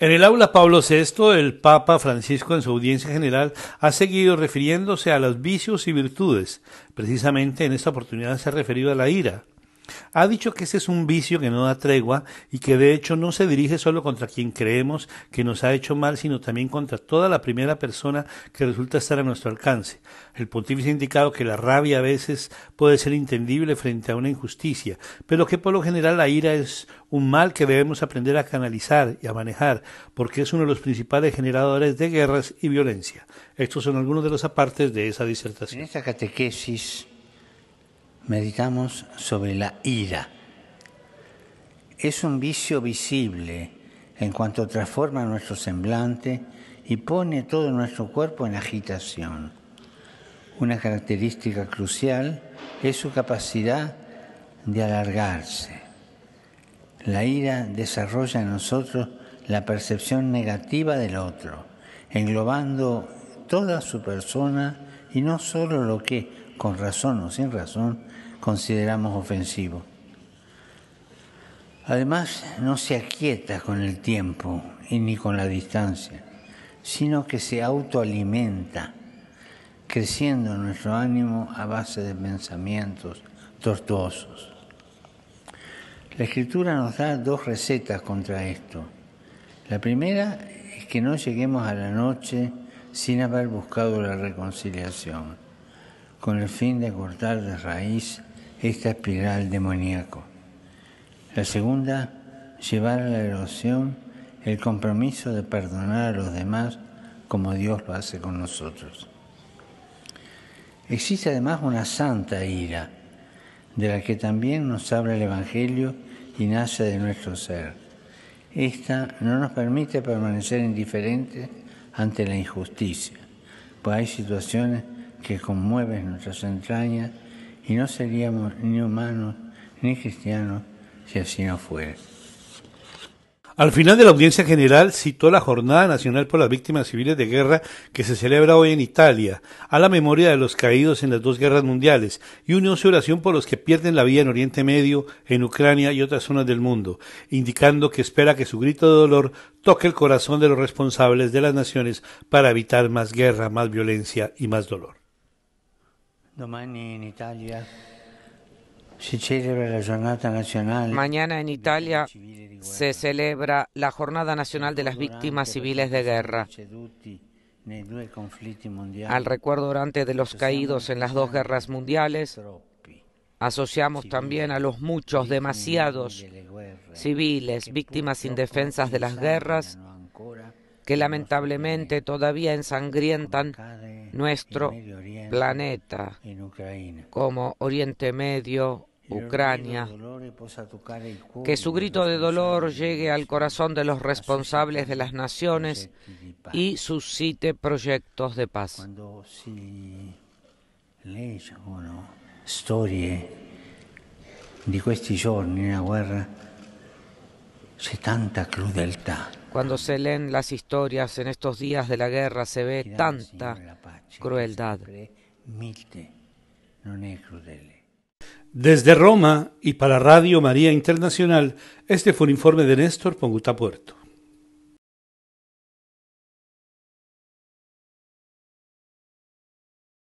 En el aula Pablo VI, el Papa Francisco en su audiencia general ha seguido refiriéndose a los vicios y virtudes. Precisamente en esta oportunidad se ha referido a la ira, ha dicho que ese es un vicio que no da tregua y que de hecho no se dirige solo contra quien creemos que nos ha hecho mal, sino también contra toda la primera persona que resulta estar a nuestro alcance. El pontífice ha indicado que la rabia a veces puede ser entendible frente a una injusticia, pero que por lo general la ira es un mal que debemos aprender a canalizar y a manejar, porque es uno de los principales generadores de guerras y violencia. Estos son algunos de los apartes de esa disertación. En esta catequesis meditamos sobre la ira. Es un vicio visible en cuanto transforma nuestro semblante y pone todo nuestro cuerpo en agitación. Una característica crucial es su capacidad de alargarse. La ira desarrolla en nosotros la percepción negativa del otro, englobando toda su persona y no solo lo que con razón o sin razón, consideramos ofensivo. Además, no se aquieta con el tiempo y ni con la distancia, sino que se autoalimenta, creciendo nuestro ánimo a base de pensamientos tortuosos. La escritura nos da dos recetas contra esto. La primera es que no lleguemos a la noche sin haber buscado la reconciliación con el fin de cortar de raíz esta espiral demoníaco. La segunda, llevar a la erosión el compromiso de perdonar a los demás como Dios lo hace con nosotros. Existe además una santa ira, de la que también nos habla el Evangelio y nace de nuestro ser. Esta no nos permite permanecer indiferentes ante la injusticia, pues hay situaciones que conmueve nuestras entrañas y no seríamos ni humanos ni cristianos si así no fuera. Al final de la audiencia general citó la Jornada Nacional por las Víctimas Civiles de Guerra que se celebra hoy en Italia, a la memoria de los caídos en las dos guerras mundiales, y unió su oración por los que pierden la vida en Oriente Medio, en Ucrania y otras zonas del mundo, indicando que espera que su grito de dolor toque el corazón de los responsables de las naciones para evitar más guerra, más violencia y más dolor. Mañana en Italia se celebra la Jornada Nacional de las Víctimas Civiles de Guerra. Al recuerdo orante de los caídos en las dos guerras mundiales, asociamos también a los muchos, demasiados civiles, víctimas indefensas de las guerras, que lamentablemente todavía ensangrientan nuestro planeta, como Oriente Medio, Ucrania, que su grito de dolor llegue al corazón de los responsables de las naciones y suscite proyectos de paz. Cuando se leen las historias en estos días de la guerra se ve tanta crueldad. Desde Roma y para Radio María Internacional, este fue un informe de Néstor Pongutapuerto.